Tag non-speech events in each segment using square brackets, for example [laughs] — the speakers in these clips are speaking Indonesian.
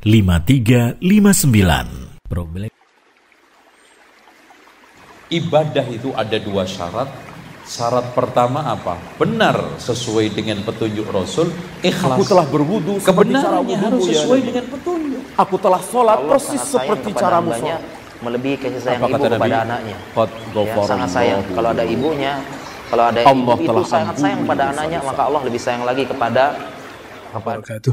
5359. Problem. Ibadah itu ada dua syarat. Syarat pertama apa? Benar sesuai dengan petunjuk Rasul. Ikhlas. Aku telah berwudu. Kebenarannya harus ya sesuai ya, dengan petunjuk. Aku telah sholat Allah persis seperti cara sholat. Melebihi kasih sayang apa ibu kepada Nabi? anaknya. ya, sangat sayang. Kalau ada ibunya, kalau ada Allah ibu itu sangat sayang pada anaknya, maka Allah lebih sayang lagi kepada kepada itu.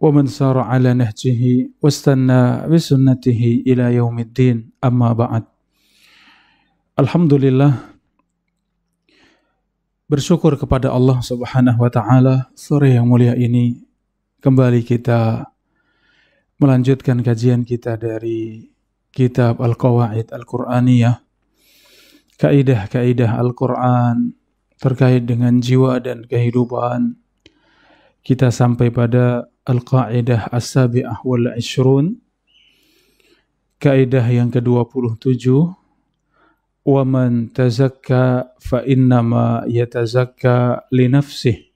ومن سار على نهجه واستنى بسنته إلى يوم الدين أما بعد الحمد لله Bersyukur kepada Allah Subhanahu wa taala sore yang mulia ini kembali kita melanjutkan kajian kita dari kitab Al-Qawaid Al-Qur'aniyah kaidah-kaidah Al-Qur'an terkait dengan jiwa dan kehidupan kita sampai pada Al-Qa'idah As-Sabi'ah Wal-Ishrun Kaidah yang ke-27 Wa man tazakka fa innama yatazakka li nafsih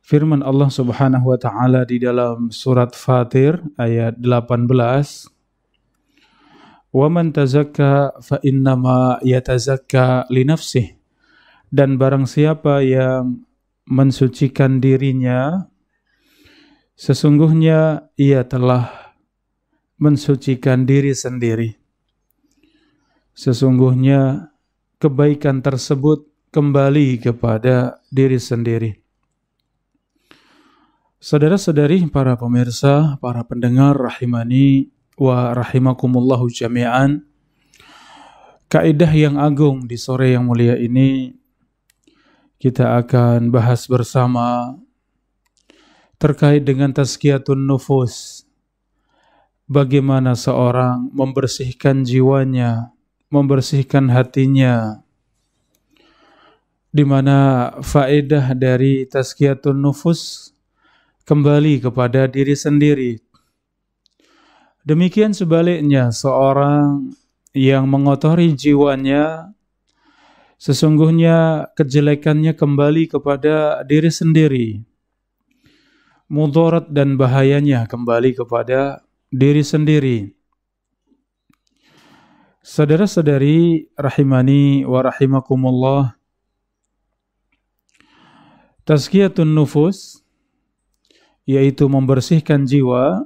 Firman Allah Subhanahu wa taala di dalam surat Fatir ayat 18 Wa man tazakka fa innama yatazakka li nafsih dan barang siapa yang mensucikan dirinya Sesungguhnya ia telah mensucikan diri sendiri. Sesungguhnya kebaikan tersebut kembali kepada diri sendiri. Saudara-saudari, para pemirsa, para pendengar rahimani wa rahimakumullahu jami'an. Kaidah yang agung di sore yang mulia ini kita akan bahas bersama terkait dengan tazkiyatun nufus. Bagaimana seorang membersihkan jiwanya, membersihkan hatinya. Di mana faedah dari tazkiyatun nufus kembali kepada diri sendiri. Demikian sebaliknya seorang yang mengotori jiwanya sesungguhnya kejelekannya kembali kepada diri sendiri mudarat dan bahayanya kembali kepada diri sendiri. Saudara-saudari rahimani wa rahimakumullah. Tazkiyatun nufus yaitu membersihkan jiwa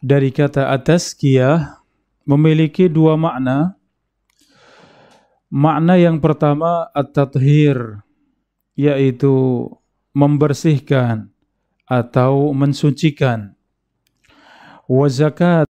dari kata atas kiyah memiliki dua makna. Makna yang pertama at-tathhir yaitu membersihkan atau mensucikan. Wa zakat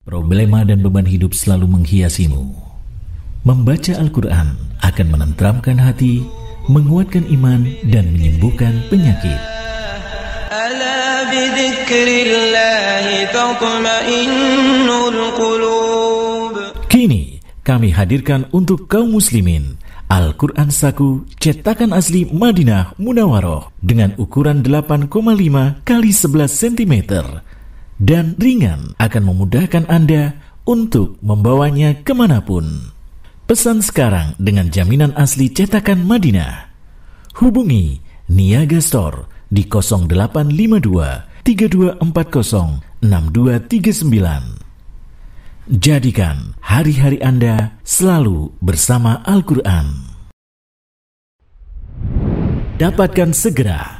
Problema dan beban hidup selalu menghiasimu. Membaca Al-Quran akan menenteramkan hati, menguatkan iman, dan menyembuhkan penyakit. Kini kami hadirkan untuk kaum muslimin Al-Quran Saku cetakan asli Madinah Munawaroh dengan ukuran 8,5 kali 11 cm dan ringan akan memudahkan Anda untuk membawanya kemanapun. Pesan sekarang dengan jaminan asli cetakan Madinah. Hubungi Niaga Store di 0852 3240 6239. Jadikan hari-hari Anda selalu bersama Al-Quran. Dapatkan segera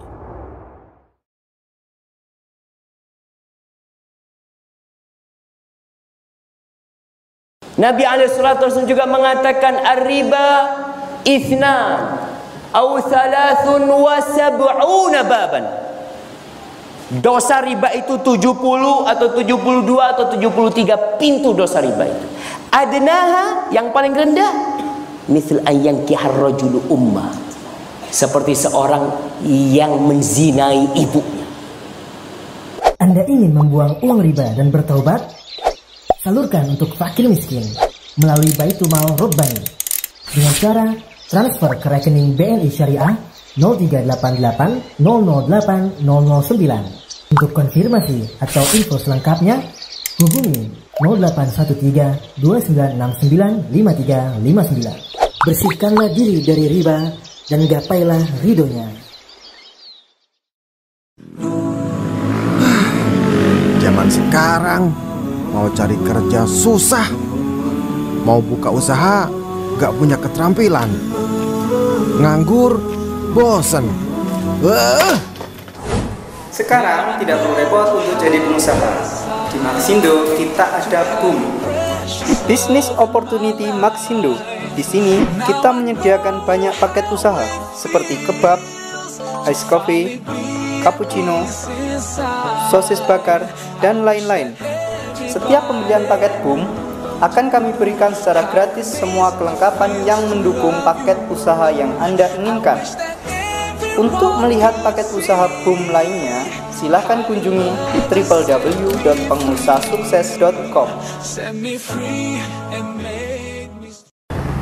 Nabi Alaihissalam juga mengatakan Ar-riba awsalatun Au thalathun wa baban Dosa riba itu 70 atau 72 atau 73 pintu dosa riba itu. Adnaha yang paling rendah misal ayang ki umma ummah. Seperti seorang yang menzinai ibunya. Anda ingin membuang uang riba dan bertaubat? salurkan untuk fakir miskin melalui Baitul Mal Robbani dengan cara transfer ke rekening BNI Syariah 0388 008 Untuk konfirmasi atau info selengkapnya, hubungi 0813 2969 5359. Bersihkanlah diri dari riba dan gapailah ridhonya. Zaman sekarang mau cari kerja susah, mau buka usaha gak punya keterampilan, nganggur, bosen. Uh. Sekarang tidak perlu repot untuk jadi pengusaha. Di Maxindo kita ada boom. Business Opportunity Maxindo. Di sini kita menyediakan banyak paket usaha seperti kebab, ice coffee, cappuccino, sosis bakar, dan lain-lain. Setiap pembelian paket BOOM akan kami berikan secara gratis semua kelengkapan yang mendukung paket usaha yang Anda inginkan. Untuk melihat paket usaha BOOM lainnya, silahkan kunjungi www.pengusahasukses.com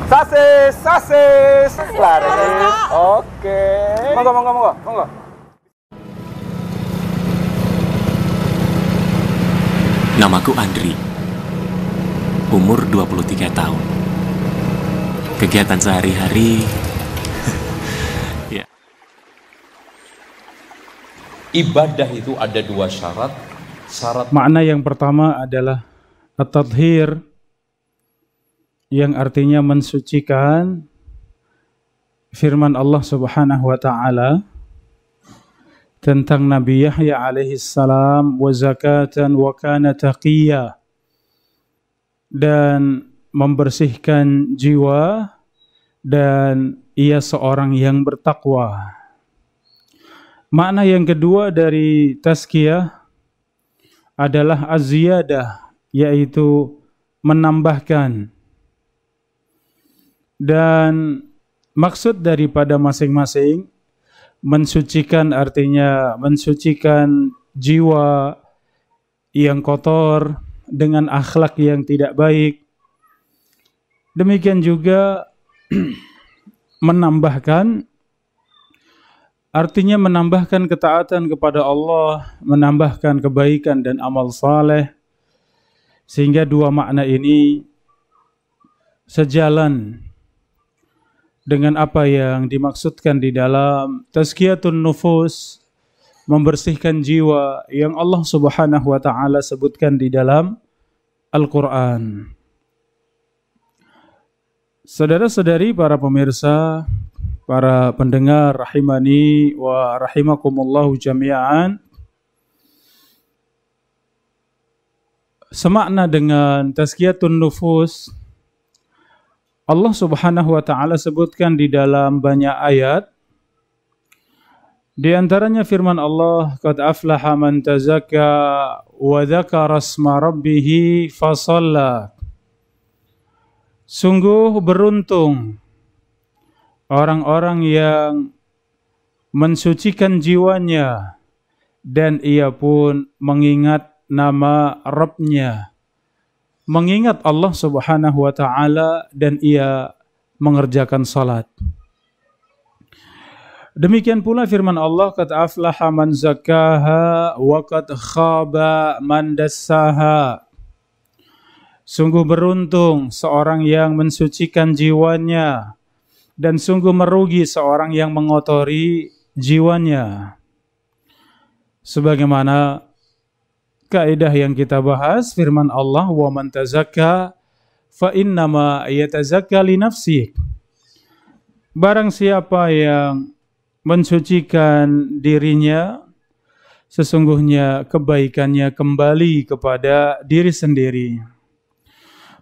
Sasis, sasis, laris, oke. Okay. Monggo, monggo, monggo, monggo. Namaku Andri. Umur 23 tahun. Kegiatan sehari-hari [laughs] ya. Ibadah itu ada dua syarat. Syarat makna yang pertama adalah at-tadhir yang artinya mensucikan firman Allah Subhanahu wa taala tentang Nabi Yahya alaihi salam wa zakatan wa kana taqiyya dan membersihkan jiwa dan ia seorang yang bertakwa. Makna yang kedua dari tazkiyah adalah aziyadah yaitu menambahkan dan maksud daripada masing-masing mensucikan artinya mensucikan jiwa yang kotor dengan akhlak yang tidak baik. Demikian juga [clears throat] menambahkan artinya menambahkan ketaatan kepada Allah, menambahkan kebaikan dan amal saleh. Sehingga dua makna ini sejalan dengan apa yang dimaksudkan di dalam tazkiyatun nufus membersihkan jiwa yang Allah Subhanahu wa taala sebutkan di dalam Al-Qur'an. Saudara-saudari para pemirsa, para pendengar rahimani wa rahimakumullahu jami'an. Semakna dengan tazkiyatun nufus Allah Subhanahu wa taala sebutkan di dalam banyak ayat di antaranya firman Allah, "Qad aflaha man tazakka wa dzakara asma rabbih fasalla." Sungguh beruntung orang-orang yang mensucikan jiwanya dan ia pun mengingat nama Rabbnya mengingat Allah Subhanahu wa taala dan ia mengerjakan salat. Demikian pula firman Allah kata aflaha man zakkaha wa qad khaba man dassaha. Sungguh beruntung seorang yang mensucikan jiwanya dan sungguh merugi seorang yang mengotori jiwanya. Sebagaimana kaidah yang kita bahas firman Allah wa man tazakka fa innama yatazakka li nafsih. Barang siapa yang mensucikan dirinya sesungguhnya kebaikannya kembali kepada diri sendiri.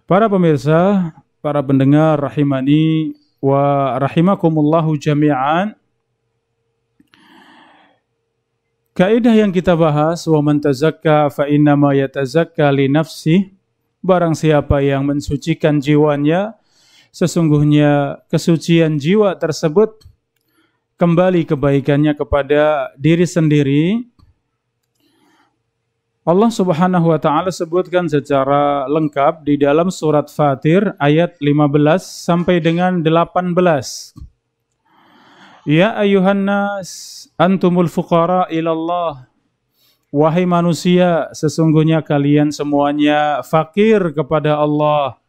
Para pemirsa, para pendengar rahimani wa rahimakumullahu jami'an Kaidah yang kita bahas wa man tazakka fa innama yatazakka li nafsi barang siapa yang mensucikan jiwanya sesungguhnya kesucian jiwa tersebut kembali kebaikannya kepada diri sendiri Allah Subhanahu wa taala sebutkan secara lengkap di dalam surat Fatir ayat 15 sampai dengan 18. Ya ayuhan nas antumul fuqara ila Allah wahai manusia sesungguhnya kalian semuanya fakir kepada Allah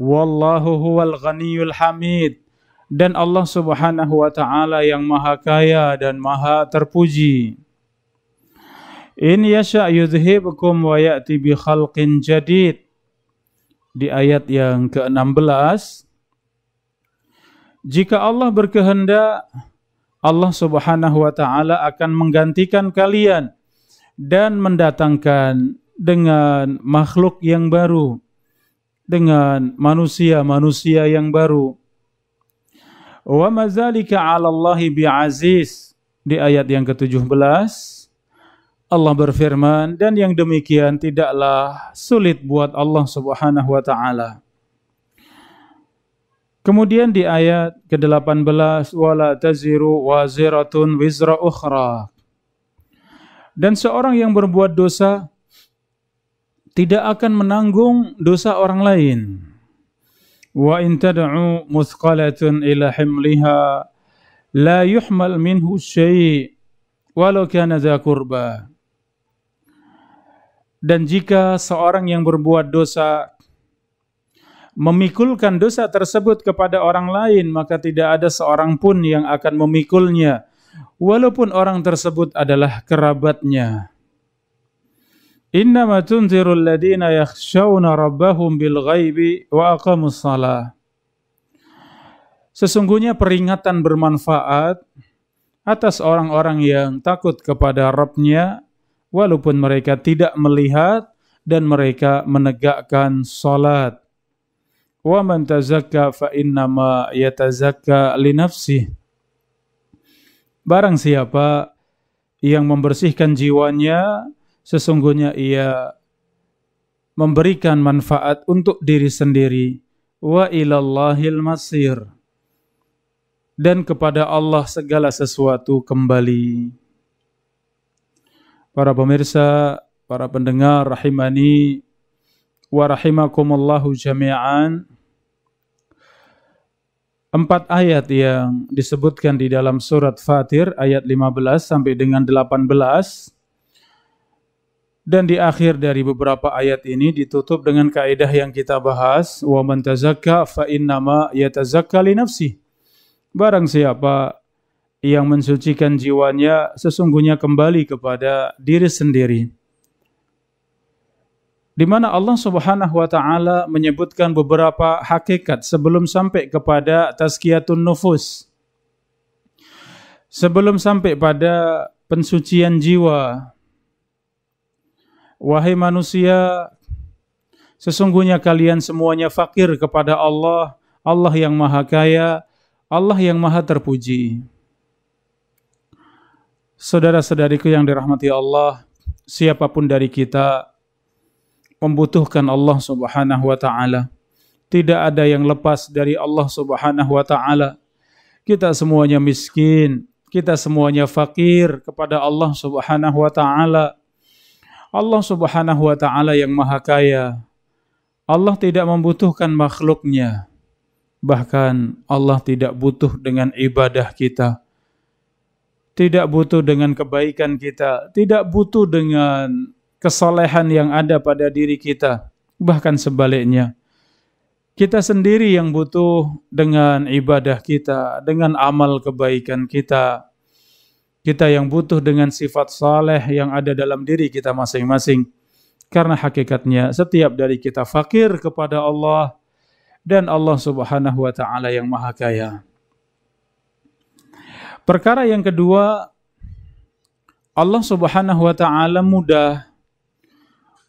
wallahu huwal ghaniyul hamid dan Allah Subhanahu wa taala yang maha kaya dan maha terpuji in yasha yudhibkum wa ya'ti bi khalqin jadid di ayat yang ke-16 jika Allah berkehendak Allah Subhanahu wa taala akan menggantikan kalian dan mendatangkan dengan makhluk yang baru dengan manusia-manusia yang baru wa mazalika 'ala Allah bi'aziz di ayat yang ke-17 Allah berfirman dan yang demikian tidaklah sulit buat Allah Subhanahu wa taala Kemudian di ayat ke-18 wala taziru waziratun wizra ukhra. Dan seorang yang berbuat dosa tidak akan menanggung dosa orang lain. Wa in tad'u muthqalatun ila himliha la yuhmal minhu syai' walau kana dha qurba. Dan jika seorang yang berbuat dosa memikulkan dosa tersebut kepada orang lain, maka tidak ada seorang pun yang akan memikulnya, walaupun orang tersebut adalah kerabatnya. Innama ladina yakhshawna rabbahum bil ghaibi wa aqamus salah. Sesungguhnya peringatan bermanfaat atas orang-orang yang takut kepada Rabbnya walaupun mereka tidak melihat dan mereka menegakkan salat wa man tazakka fa innama yatazakka li nafsih Barang siapa yang membersihkan jiwanya sesungguhnya ia memberikan manfaat untuk diri sendiri wa ilallahil masir dan kepada Allah segala sesuatu kembali para pemirsa para pendengar rahimani wa rahimakumullahu jami'an empat ayat yang disebutkan di dalam surat Fatir ayat 15 sampai dengan 18 dan di akhir dari beberapa ayat ini ditutup dengan kaidah yang kita bahas wa man tazakka fa innama yatazakka li nafsi barang siapa yang mensucikan jiwanya sesungguhnya kembali kepada diri sendiri di mana Allah Subhanahu wa taala menyebutkan beberapa hakikat sebelum sampai kepada tazkiyatun nufus. Sebelum sampai pada pensucian jiwa. Wahai manusia, sesungguhnya kalian semuanya fakir kepada Allah, Allah yang maha kaya, Allah yang maha terpuji. Saudara-saudariku yang dirahmati Allah, siapapun dari kita membutuhkan Allah Subhanahu wa taala. Tidak ada yang lepas dari Allah Subhanahu wa taala. Kita semuanya miskin, kita semuanya fakir kepada Allah Subhanahu wa taala. Allah Subhanahu wa taala yang maha kaya. Allah tidak membutuhkan makhluknya. Bahkan Allah tidak butuh dengan ibadah kita. Tidak butuh dengan kebaikan kita, tidak butuh dengan kesolehan yang ada pada diri kita. Bahkan sebaliknya, kita sendiri yang butuh dengan ibadah kita, dengan amal kebaikan kita. Kita yang butuh dengan sifat saleh yang ada dalam diri kita masing-masing. Karena hakikatnya setiap dari kita fakir kepada Allah dan Allah Subhanahu wa taala yang maha kaya. Perkara yang kedua, Allah Subhanahu wa taala mudah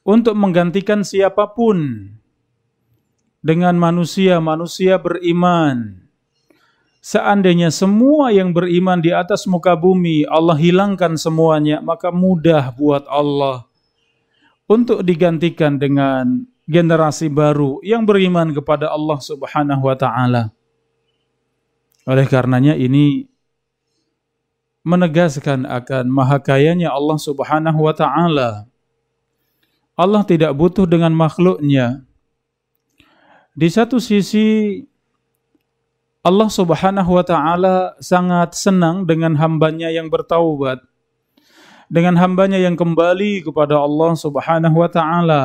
untuk menggantikan siapapun dengan manusia-manusia beriman. Seandainya semua yang beriman di atas muka bumi Allah hilangkan semuanya, maka mudah buat Allah untuk digantikan dengan generasi baru yang beriman kepada Allah Subhanahu wa taala. Oleh karenanya ini menegaskan akan maha kayanya Allah Subhanahu wa taala Allah tidak butuh dengan makhluknya. Di satu sisi, Allah subhanahu wa ta'ala sangat senang dengan hambanya yang bertaubat, dengan hambanya yang kembali kepada Allah subhanahu wa ta'ala.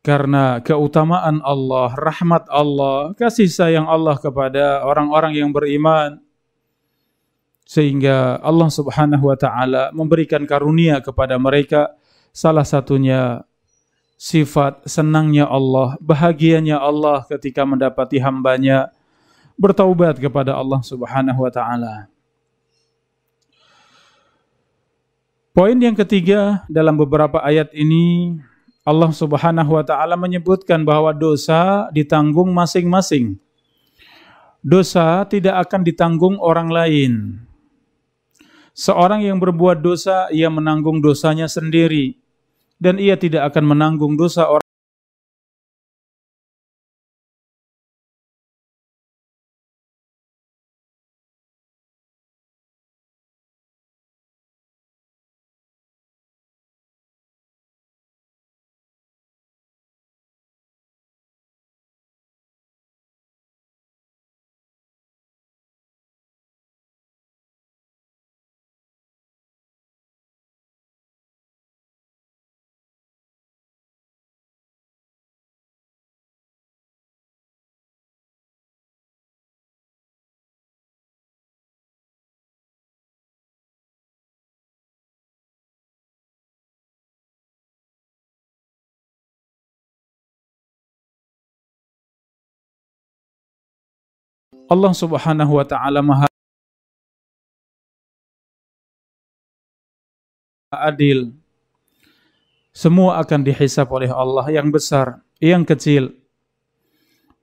Karena keutamaan Allah, rahmat Allah, kasih sayang Allah kepada orang-orang yang beriman, sehingga Allah subhanahu wa ta'ala memberikan karunia kepada mereka, mereka, Salah satunya sifat senangnya Allah, bahagianya Allah ketika mendapati hambanya bertaubat kepada Allah Subhanahu wa taala. Poin yang ketiga dalam beberapa ayat ini Allah Subhanahu wa taala menyebutkan bahwa dosa ditanggung masing-masing. Dosa tidak akan ditanggung orang lain. Seorang yang berbuat dosa ia menanggung dosanya sendiri dan ia tidak akan menanggung dosa orang Allah Subhanahu wa taala Maha adil. Semua akan dihisap oleh Allah yang besar, yang kecil.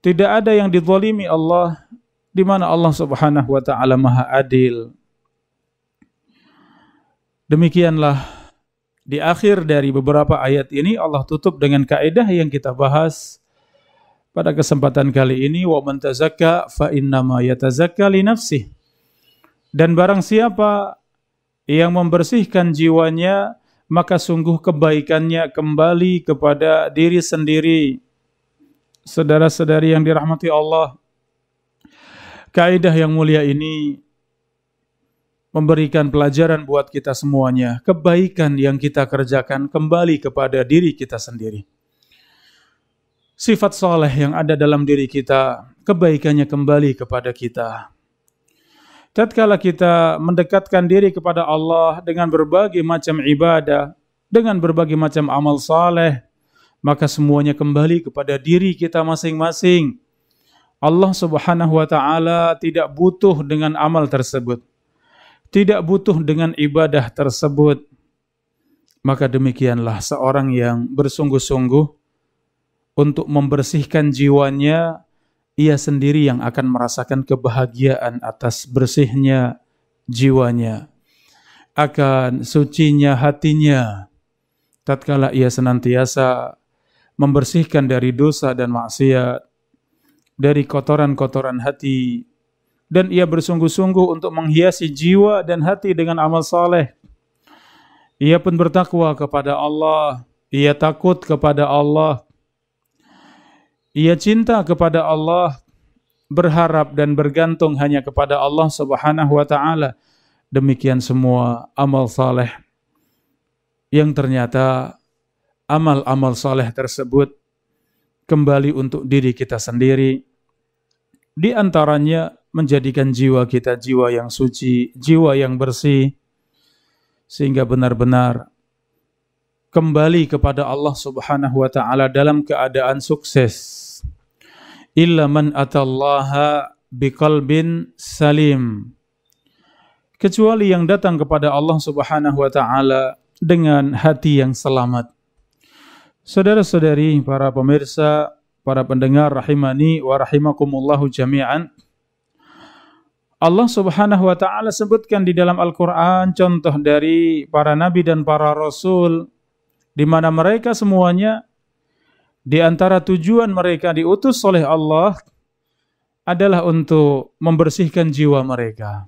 Tidak ada yang dizalimi Allah di mana Allah Subhanahu wa taala Maha adil. Demikianlah di akhir dari beberapa ayat ini Allah tutup dengan kaidah yang kita bahas Pada kesempatan kali ini wa man tazakka fa innama yatazakka li nafsih. Dan barang siapa yang membersihkan jiwanya maka sungguh kebaikannya kembali kepada diri sendiri. Saudara-saudari yang dirahmati Allah, kaidah yang mulia ini memberikan pelajaran buat kita semuanya. Kebaikan yang kita kerjakan kembali kepada diri kita sendiri sifat soleh yang ada dalam diri kita, kebaikannya kembali kepada kita. Tatkala kita mendekatkan diri kepada Allah dengan berbagai macam ibadah, dengan berbagai macam amal soleh, maka semuanya kembali kepada diri kita masing-masing. Allah Subhanahu wa taala tidak butuh dengan amal tersebut. Tidak butuh dengan ibadah tersebut. Maka demikianlah seorang yang bersungguh-sungguh untuk membersihkan jiwanya, ia sendiri yang akan merasakan kebahagiaan atas bersihnya jiwanya, akan sucinya hatinya, tatkala ia senantiasa membersihkan dari dosa dan maksiat, dari kotoran-kotoran hati, dan ia bersungguh-sungguh untuk menghiasi jiwa dan hati dengan amal saleh. Ia pun bertakwa kepada Allah, ia takut kepada Allah, ia cinta kepada Allah, berharap dan bergantung hanya kepada Allah Subhanahu wa taala. Demikian semua amal saleh yang ternyata amal-amal saleh tersebut kembali untuk diri kita sendiri. Di antaranya menjadikan jiwa kita jiwa yang suci, jiwa yang bersih sehingga benar-benar kembali kepada Allah Subhanahu wa taala dalam keadaan sukses illa man atallaha biqalbin salim. Kecuali yang datang kepada Allah Subhanahu wa taala dengan hati yang selamat. Saudara-saudari, para pemirsa, para pendengar rahimani wa rahimakumullahu jami'an. Allah Subhanahu wa taala sebutkan di dalam Al-Qur'an contoh dari para nabi dan para rasul di mana mereka semuanya di antara tujuan mereka diutus oleh Allah adalah untuk membersihkan jiwa mereka.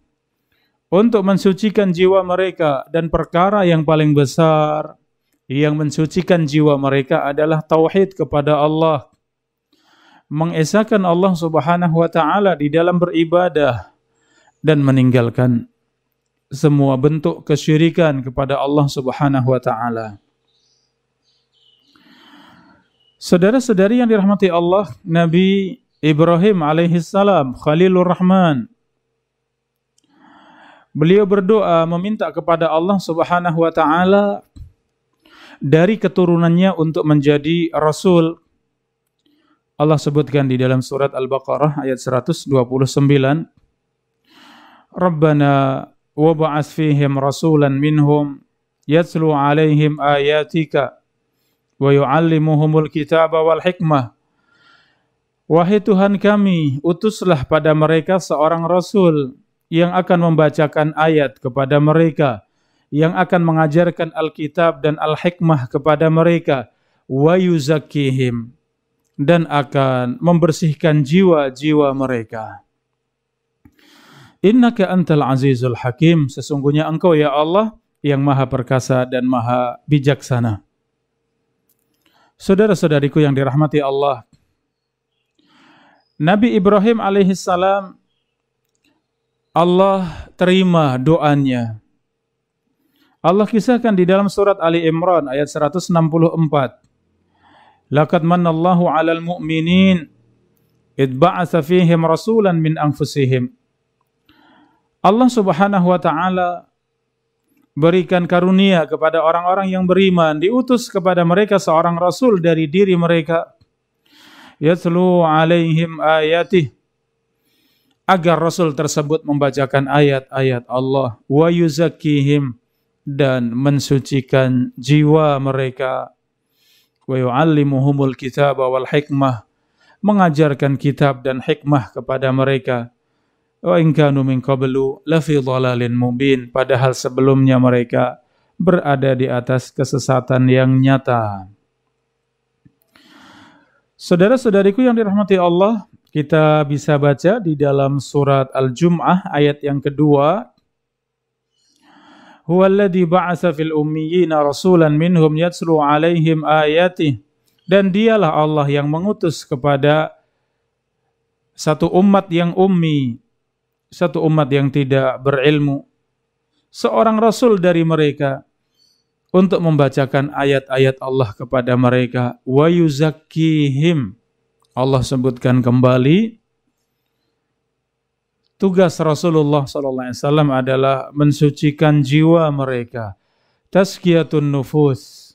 Untuk mensucikan jiwa mereka dan perkara yang paling besar yang mensucikan jiwa mereka adalah tauhid kepada Allah. Mengesahkan Allah Subhanahu wa taala di dalam beribadah dan meninggalkan semua bentuk kesyirikan kepada Allah Subhanahu wa taala. Saudara-saudari yang dirahmati Allah, Nabi Ibrahim alaihissalam, Khalilur Rahman, beliau berdoa meminta kepada Allah subhanahu wa ta'ala dari keturunannya untuk menjadi Rasul. Allah sebutkan di dalam surat Al-Baqarah ayat 129, Rabbana wab'as fihim rasulan minhum yatlu alaihim ayatika. wa yu'allimuhumul kitaba wal hikmah. Wahai Tuhan kami, utuslah pada mereka seorang rasul yang akan membacakan ayat kepada mereka, yang akan mengajarkan Alkitab dan Al-Hikmah kepada mereka, wa yuzakihim dan akan membersihkan jiwa-jiwa mereka. Innaka antal azizul hakim, sesungguhnya engkau ya Allah yang maha perkasa dan maha bijaksana. Saudara-saudariku yang dirahmati Allah, Nabi Ibrahim alaihissalam Allah terima doanya. Allah kisahkan di dalam surat Ali Imran ayat 164. Laqad manallahu 'alal mu'minin id ba'atsa fihim rasulan min anfusihim. Allah Subhanahu wa taala berikan karunia kepada orang-orang yang beriman, diutus kepada mereka seorang rasul dari diri mereka. Yatlu alaihim ayati agar rasul tersebut membacakan ayat-ayat Allah wa yuzakkihim dan mensucikan jiwa mereka wa yuallimuhumul kitaba wal hikmah mengajarkan kitab dan hikmah kepada mereka wa in kanu min qablu lafi dhalalin padahal sebelumnya mereka berada di atas kesesatan yang nyata. Saudara-saudariku yang dirahmati Allah, kita bisa baca di dalam surat Al-Jum'ah ayat yang kedua. Huwallazi ba'asa fil ummiyina rasulan minhum yatsru 'alaihim ayati Dan dialah Allah yang mengutus kepada satu umat yang ummi satu umat yang tidak berilmu, seorang rasul dari mereka untuk membacakan ayat-ayat Allah kepada mereka wa yuzakkihim. Allah sebutkan kembali tugas Rasulullah sallallahu alaihi wasallam adalah mensucikan jiwa mereka. Tazkiyatun nufus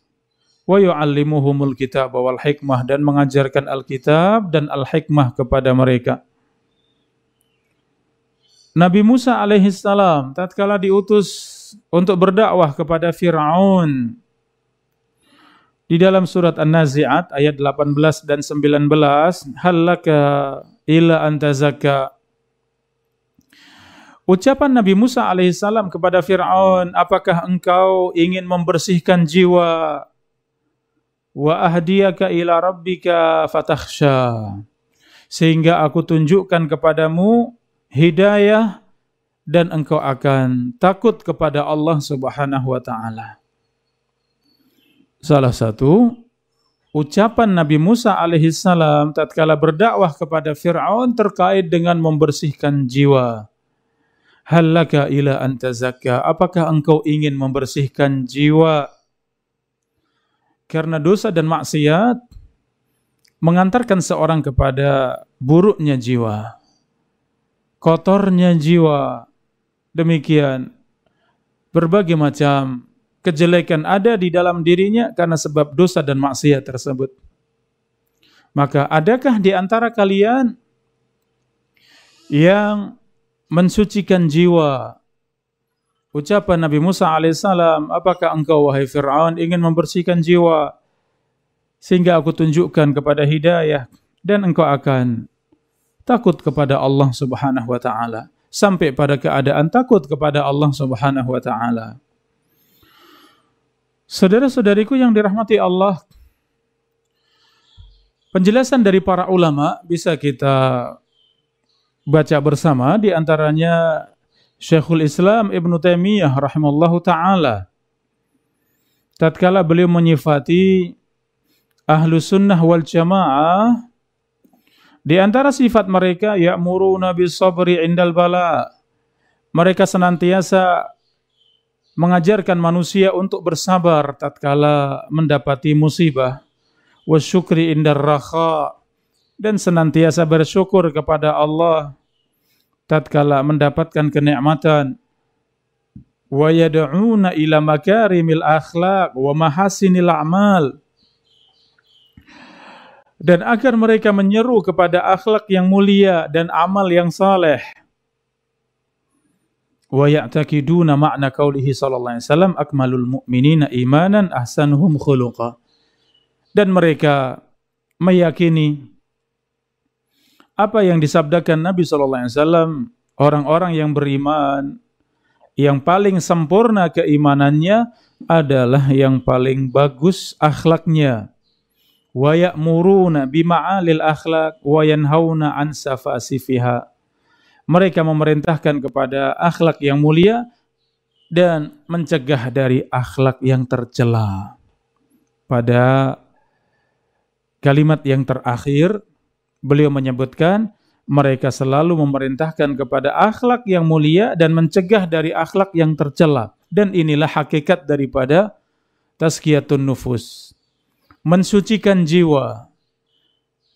wa yu'allimuhumul kitab wal hikmah dan mengajarkan Alkitab dan al-hikmah kepada mereka. Nabi Musa alaihi salam tatkala diutus untuk berdakwah kepada Firaun di dalam surat An-Nazi'at ayat 18 dan 19 halaka ila antazaka Ucapan Nabi Musa alaihi salam kepada Firaun apakah engkau ingin membersihkan jiwa wa ahdiyaka ila rabbika fatakhsha sehingga aku tunjukkan kepadamu hidayah dan engkau akan takut kepada Allah Subhanahu wa taala. Salah satu ucapan Nabi Musa alaihi salam tatkala berdakwah kepada Firaun terkait dengan membersihkan jiwa. Halaka ila antazakka, apakah engkau ingin membersihkan jiwa? Karena dosa dan maksiat mengantarkan seorang kepada buruknya jiwa kotornya jiwa. Demikian berbagai macam kejelekan ada di dalam dirinya karena sebab dosa dan maksiat tersebut. Maka adakah di antara kalian yang mensucikan jiwa? Ucapan Nabi Musa alaihissalam, apakah engkau wahai Fir'aun ingin membersihkan jiwa sehingga aku tunjukkan kepada hidayah dan engkau akan takut kepada Allah Subhanahu wa taala sampai pada keadaan takut kepada Allah Subhanahu wa taala. Saudara-saudariku yang dirahmati Allah, penjelasan dari para ulama bisa kita baca bersama di antaranya Syekhul Islam Ibnu Taimiyah rahimallahu taala tatkala beliau menyifati ahlu sunnah wal jamaah di antara sifat mereka muru Nabi sabri indal bala. Mereka senantiasa mengajarkan manusia untuk bersabar tatkala mendapati musibah. Wasyukri indar raha dan senantiasa bersyukur kepada Allah tatkala mendapatkan kenikmatan. Wa yad'una ila makarimil akhlaq wa mahasinil a'mal dan agar mereka menyeru kepada akhlak yang mulia dan amal yang saleh. Wa ya'taqiduna makna qaulihi sallallahu alaihi wasallam akmalul mu'minina imanan ahsanuhum khuluqa. Dan mereka meyakini apa yang disabdakan Nabi sallallahu alaihi wasallam orang-orang yang beriman yang paling sempurna keimanannya adalah yang paling bagus akhlaknya. wa ya'muruna bima'alil akhlaq wa yanhauna an safasifiha. Mereka memerintahkan kepada akhlak yang mulia dan mencegah dari akhlak yang tercela. Pada kalimat yang terakhir, beliau menyebutkan mereka selalu memerintahkan kepada akhlak yang mulia dan mencegah dari akhlak yang tercela. Dan inilah hakikat daripada tazkiyatun nufus mensucikan jiwa.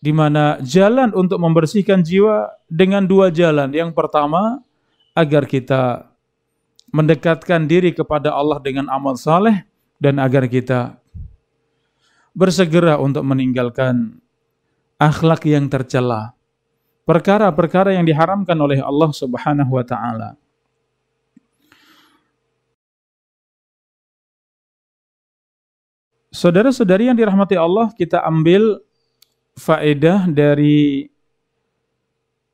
Di mana jalan untuk membersihkan jiwa dengan dua jalan. Yang pertama, agar kita mendekatkan diri kepada Allah dengan amal saleh dan agar kita bersegera untuk meninggalkan akhlak yang tercela, perkara-perkara yang diharamkan oleh Allah Subhanahu wa taala. Saudara-saudari yang dirahmati Allah, kita ambil faedah dari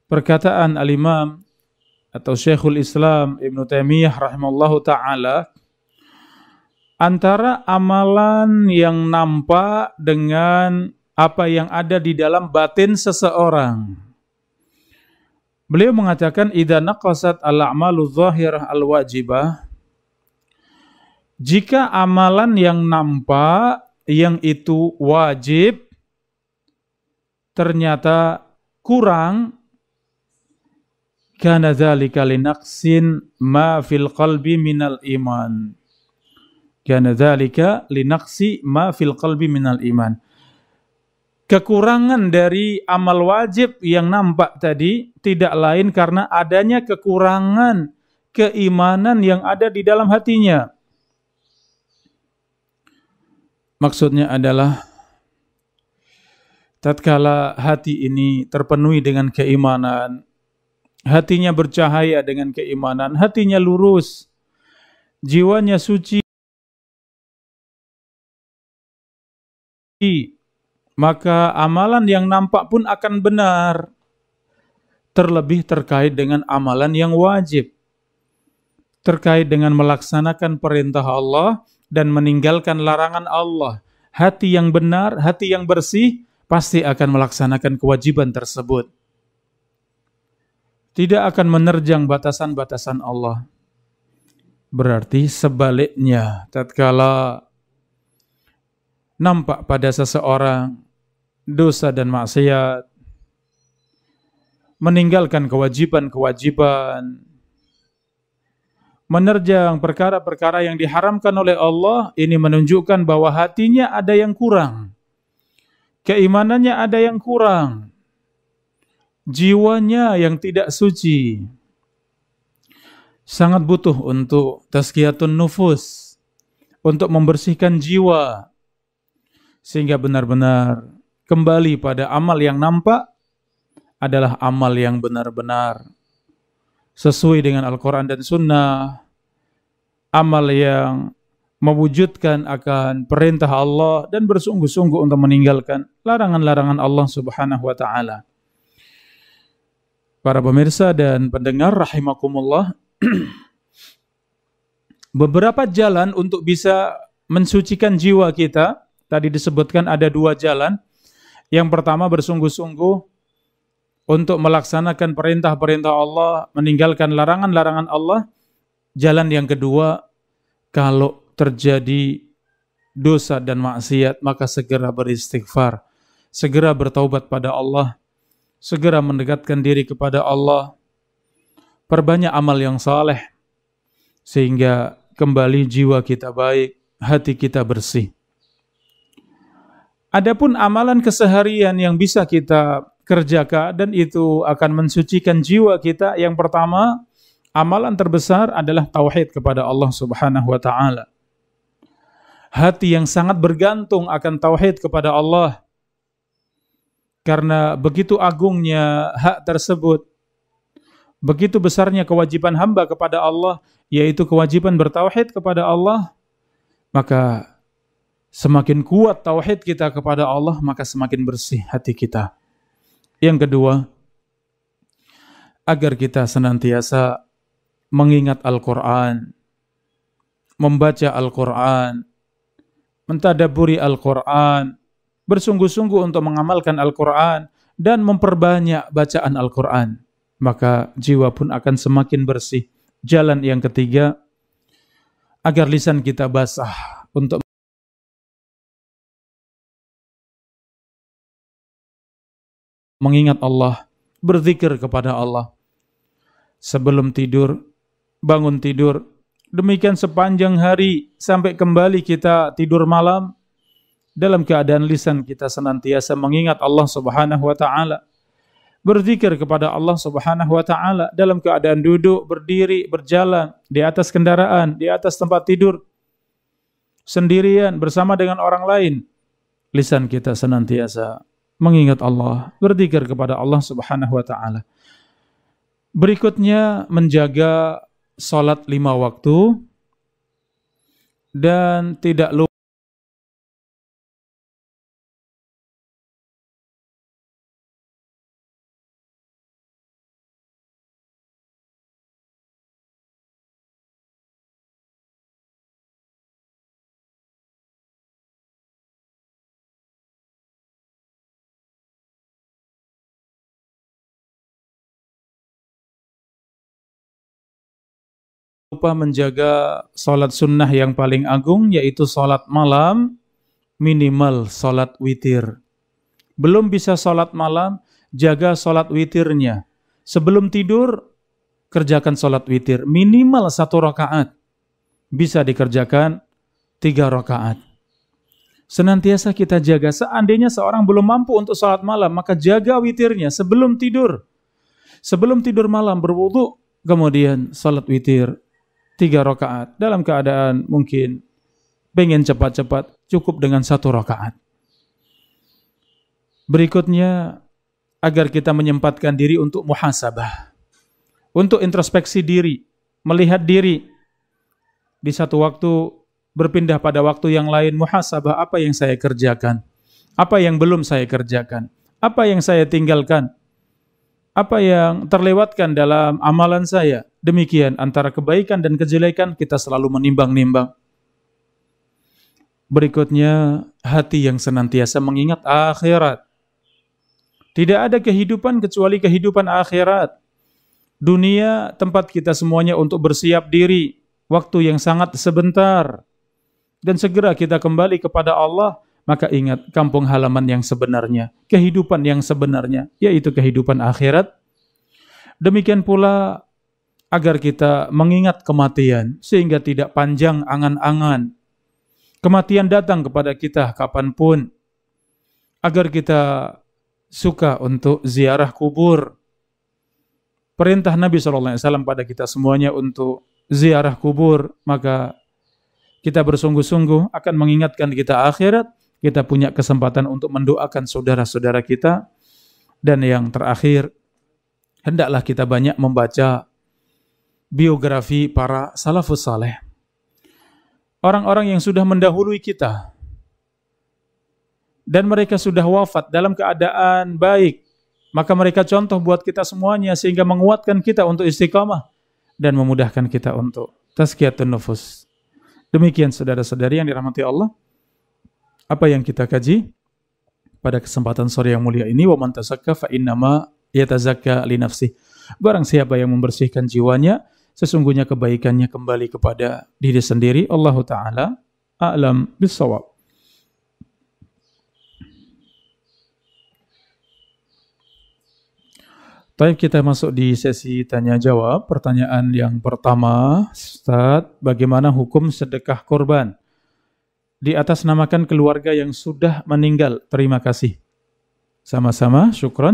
perkataan al-Imam atau Syekhul Islam Ibn Taimiyah rahimallahu taala antara amalan yang nampak dengan apa yang ada di dalam batin seseorang. Beliau mengatakan Ida naqasat al-a'malu zahirah al-wajibah jika amalan yang nampak yang itu wajib ternyata kurang kana dzalika linaqsin ma fil qalbi minal iman. Kana dzalika linaqsi ma fil qalbi minal iman. Kekurangan dari amal wajib yang nampak tadi tidak lain karena adanya kekurangan keimanan yang ada di dalam hatinya. Maksudnya adalah tatkala hati ini terpenuhi dengan keimanan, hatinya bercahaya dengan keimanan, hatinya lurus, jiwanya suci, maka amalan yang nampak pun akan benar, terlebih terkait dengan amalan yang wajib, terkait dengan melaksanakan perintah Allah, dan meninggalkan larangan Allah, hati yang benar, hati yang bersih, pasti akan melaksanakan kewajiban tersebut. Tidak akan menerjang batasan-batasan Allah. Berarti sebaliknya, tatkala nampak pada seseorang dosa dan maksiat, meninggalkan kewajiban-kewajiban, menerjang perkara-perkara yang diharamkan oleh Allah, ini menunjukkan bahwa hatinya ada yang kurang. Keimanannya ada yang kurang. Jiwanya yang tidak suci. Sangat butuh untuk tazkiyatun nufus, untuk membersihkan jiwa sehingga benar-benar kembali pada amal yang nampak adalah amal yang benar-benar sesuai dengan Al-Quran dan Sunnah, amal yang mewujudkan akan perintah Allah dan bersungguh-sungguh untuk meninggalkan larangan-larangan Allah Subhanahu wa taala. Para pemirsa dan pendengar rahimakumullah, [clears throat] beberapa jalan untuk bisa mensucikan jiwa kita, tadi disebutkan ada dua jalan. Yang pertama bersungguh-sungguh untuk melaksanakan perintah-perintah Allah, meninggalkan larangan-larangan Allah. Jalan yang kedua, kalau terjadi dosa dan maksiat, maka segera beristighfar, segera bertaubat pada Allah, segera mendekatkan diri kepada Allah, perbanyak amal yang saleh, sehingga kembali jiwa kita baik, hati kita bersih. Adapun amalan keseharian yang bisa kita kerjakan dan itu akan mensucikan jiwa kita. Yang pertama, amalan terbesar adalah tauhid kepada Allah Subhanahu wa taala. Hati yang sangat bergantung akan tauhid kepada Allah. Karena begitu agungnya hak tersebut, begitu besarnya kewajiban hamba kepada Allah, yaitu kewajiban bertauhid kepada Allah, maka semakin kuat tauhid kita kepada Allah, maka semakin bersih hati kita. Yang kedua, agar kita senantiasa mengingat Al-Quran, membaca Al-Quran, mentadaburi Al-Quran, bersungguh-sungguh untuk mengamalkan Al-Quran, dan memperbanyak bacaan Al-Quran. Maka jiwa pun akan semakin bersih. Jalan yang ketiga, agar lisan kita basah untuk mengingat Allah, berzikir kepada Allah. Sebelum tidur, bangun tidur, demikian sepanjang hari sampai kembali kita tidur malam dalam keadaan lisan kita senantiasa mengingat Allah Subhanahu wa taala. Berzikir kepada Allah Subhanahu wa taala dalam keadaan duduk, berdiri, berjalan, di atas kendaraan, di atas tempat tidur, sendirian bersama dengan orang lain. Lisan kita senantiasa mengingat Allah, berzikir kepada Allah Subhanahu wa taala. Berikutnya menjaga salat lima waktu dan tidak lupa lupa menjaga sholat sunnah yang paling agung yaitu sholat malam minimal sholat witir. Belum bisa sholat malam, jaga sholat witirnya. Sebelum tidur kerjakan sholat witir minimal satu rakaat. Bisa dikerjakan tiga rakaat. Senantiasa kita jaga. Seandainya seorang belum mampu untuk sholat malam, maka jaga witirnya sebelum tidur. Sebelum tidur malam berwudu, kemudian sholat witir tiga rakaat dalam keadaan mungkin pengen cepat-cepat cukup dengan satu rakaat. Berikutnya agar kita menyempatkan diri untuk muhasabah. Untuk introspeksi diri, melihat diri di satu waktu berpindah pada waktu yang lain muhasabah apa yang saya kerjakan, apa yang belum saya kerjakan, apa yang saya tinggalkan, apa yang terlewatkan dalam amalan saya. Demikian antara kebaikan dan kejelekan kita selalu menimbang-nimbang. Berikutnya hati yang senantiasa mengingat akhirat. Tidak ada kehidupan kecuali kehidupan akhirat. Dunia tempat kita semuanya untuk bersiap diri, waktu yang sangat sebentar. Dan segera kita kembali kepada Allah maka ingat kampung halaman yang sebenarnya, kehidupan yang sebenarnya, yaitu kehidupan akhirat. Demikian pula agar kita mengingat kematian sehingga tidak panjang angan-angan. Kematian datang kepada kita kapanpun. Agar kita suka untuk ziarah kubur. Perintah Nabi SAW pada kita semuanya untuk ziarah kubur, maka kita bersungguh-sungguh akan mengingatkan kita akhirat kita punya kesempatan untuk mendoakan saudara-saudara kita. Dan yang terakhir, hendaklah kita banyak membaca biografi para salafus saleh. Orang-orang yang sudah mendahului kita dan mereka sudah wafat dalam keadaan baik, maka mereka contoh buat kita semuanya sehingga menguatkan kita untuk istiqamah dan memudahkan kita untuk tazkiyatun nufus. Demikian saudara-saudari yang dirahmati Allah apa yang kita kaji pada kesempatan sore yang mulia ini man tasakka fa innama yatazakka li nafsih. Barang siapa yang membersihkan jiwanya, sesungguhnya kebaikannya kembali kepada diri sendiri. Allah taala a'lam bisawab. Baik, kita masuk di sesi tanya jawab. Pertanyaan yang pertama, Ustaz, bagaimana hukum sedekah korban? Di atas namakan keluarga yang sudah meninggal. Terima kasih. Sama-sama, syukron.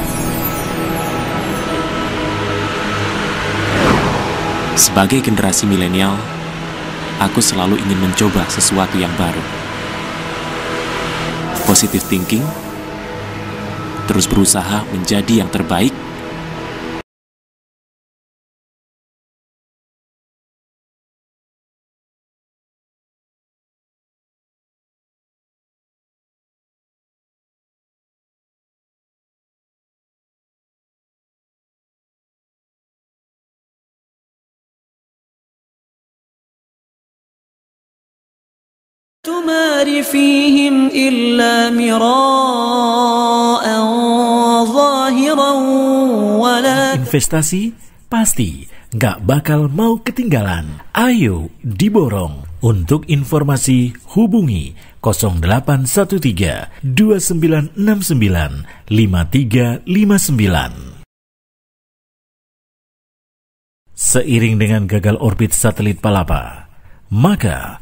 Sebagai generasi milenial, aku selalu ingin mencoba sesuatu yang baru. Positive thinking, terus berusaha menjadi yang terbaik, تمار فيهم إلا مراء ظاهرا ولا Investasi pasti nggak bakal mau ketinggalan. Ayo diborong. Untuk informasi hubungi 0813 2969 5359. Seiring dengan gagal orbit satelit Palapa, maka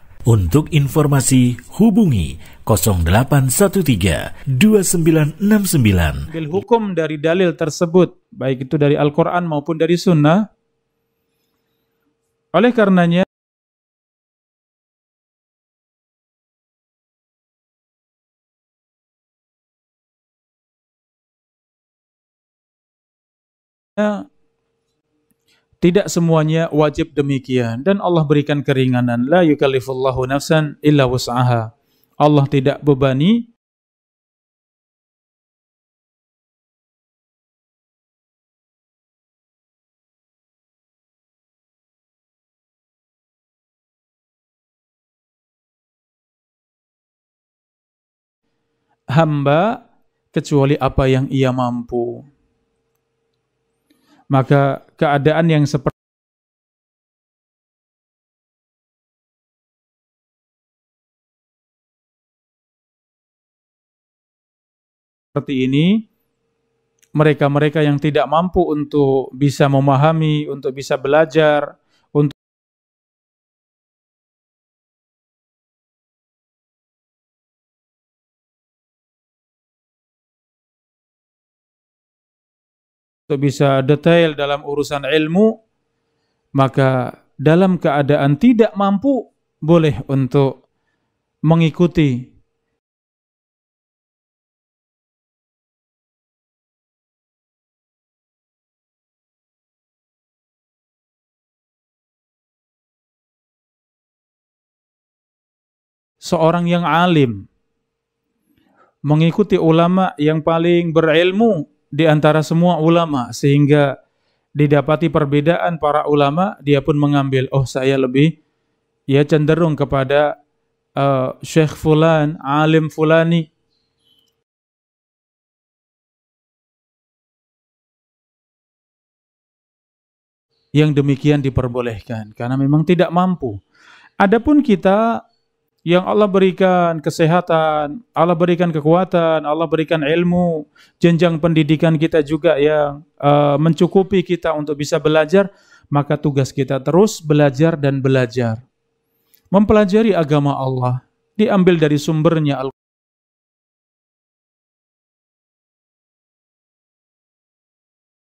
untuk informasi hubungi 0813 2969. hukum dari dalil tersebut, baik itu dari Al-Qur'an maupun dari sunnah. Oleh karenanya Yeah. Tidak semuanya wajib demikian dan Allah berikan keringanan. La yukallifullahu nafsan illa wus'aha. Allah tidak bebani hamba kecuali apa yang ia mampu maka keadaan yang seperti seperti ini, mereka-mereka yang tidak mampu untuk bisa memahami, untuk bisa belajar, atau bisa detail dalam urusan ilmu, maka dalam keadaan tidak mampu boleh untuk mengikuti seorang yang alim mengikuti ulama yang paling berilmu di antara semua ulama sehingga didapati perbedaan para ulama dia pun mengambil oh saya lebih ya cenderung kepada uh, eh, Syekh fulan, alim fulani yang demikian diperbolehkan karena memang tidak mampu. Adapun kita yang Allah berikan kesehatan, Allah berikan kekuatan, Allah berikan ilmu, jenjang pendidikan kita juga yang uh, mencukupi kita untuk bisa belajar, maka tugas kita terus belajar dan belajar. Mempelajari agama Allah diambil dari sumbernya Al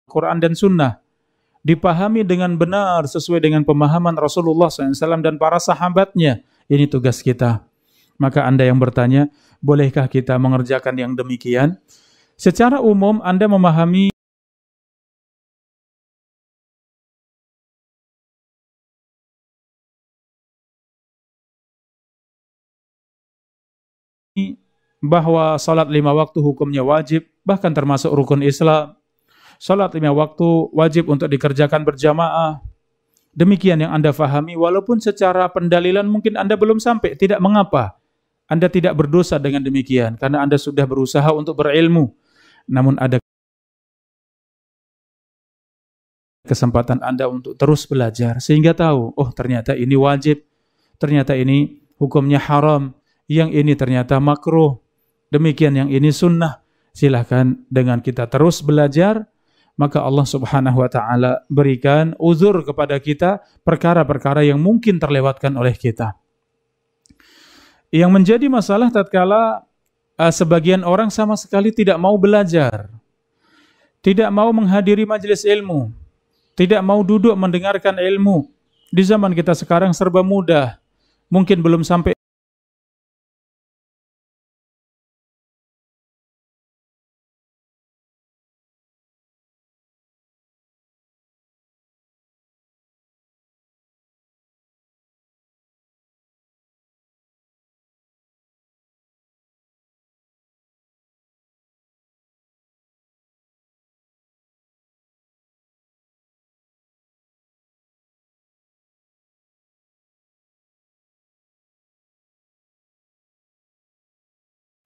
Quran dan Sunnah dipahami dengan benar sesuai dengan pemahaman Rasulullah SAW dan para sahabatnya ini tugas kita. Maka Anda yang bertanya, bolehkah kita mengerjakan yang demikian? Secara umum Anda memahami bahwa salat lima waktu hukumnya wajib, bahkan termasuk rukun Islam. Salat lima waktu wajib untuk dikerjakan berjamaah, Demikian yang Anda fahami, walaupun secara pendalilan mungkin Anda belum sampai, tidak mengapa. Anda tidak berdosa dengan demikian, karena Anda sudah berusaha untuk berilmu. Namun ada kesempatan Anda untuk terus belajar, sehingga tahu, oh ternyata ini wajib, ternyata ini hukumnya haram, yang ini ternyata makruh, demikian yang ini sunnah. Silahkan dengan kita terus belajar, maka Allah Subhanahu wa taala berikan uzur kepada kita perkara-perkara yang mungkin terlewatkan oleh kita. Yang menjadi masalah tatkala uh, sebagian orang sama sekali tidak mau belajar, tidak mau menghadiri majelis ilmu, tidak mau duduk mendengarkan ilmu. Di zaman kita sekarang serba mudah, mungkin belum sampai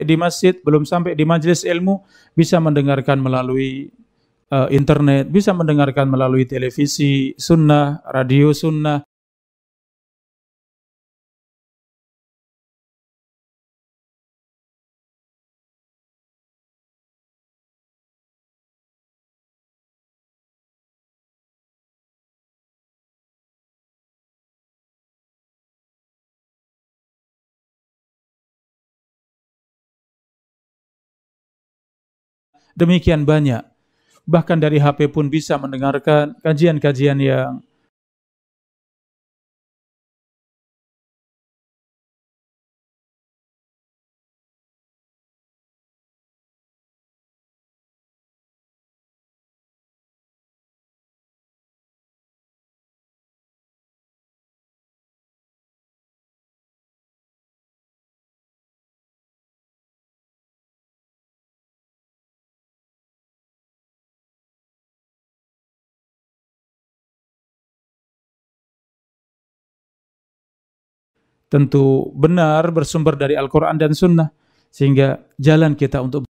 di masjid, belum sampai di majelis ilmu, bisa mendengarkan melalui uh, internet, bisa mendengarkan melalui televisi sunnah, radio sunnah, demikian banyak. Bahkan dari HP pun bisa mendengarkan kajian-kajian yang tentu benar bersumber dari Al-Quran dan Sunnah sehingga jalan kita untuk